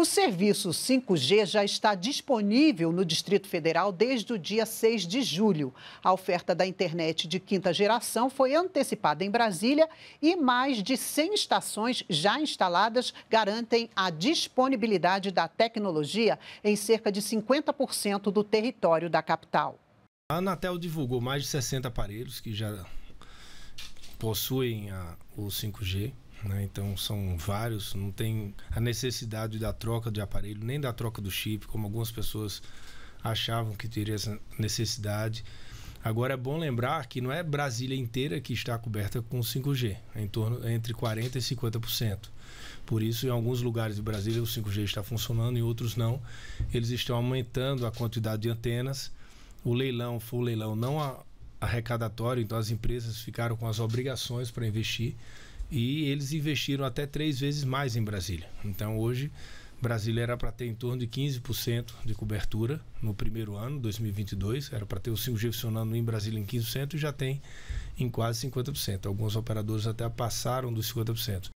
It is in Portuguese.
O serviço 5G já está disponível no Distrito Federal desde o dia 6 de julho. A oferta da internet de quinta geração foi antecipada em Brasília e mais de 100 estações já instaladas garantem a disponibilidade da tecnologia em cerca de 50% do território da capital. A Anatel divulgou mais de 60 aparelhos que já possuem a, o 5G. Né? Então são vários, não tem a necessidade da troca de aparelho, nem da troca do chip, como algumas pessoas achavam que teria essa necessidade. Agora é bom lembrar que não é Brasília inteira que está coberta com 5G, é em torno é entre 40 e 50%. Por isso, em alguns lugares de Brasília o 5G está funcionando, em outros não. Eles estão aumentando a quantidade de antenas. O leilão foi o leilão não arrecadatório, então as empresas ficaram com as obrigações para investir e eles investiram até três vezes mais em Brasília. Então hoje Brasília era para ter em torno de 15% de cobertura no primeiro ano, 2022, era para ter o 5G funcionando em Brasília em 15% e já tem em quase 50%. Alguns operadores até passaram dos 50%.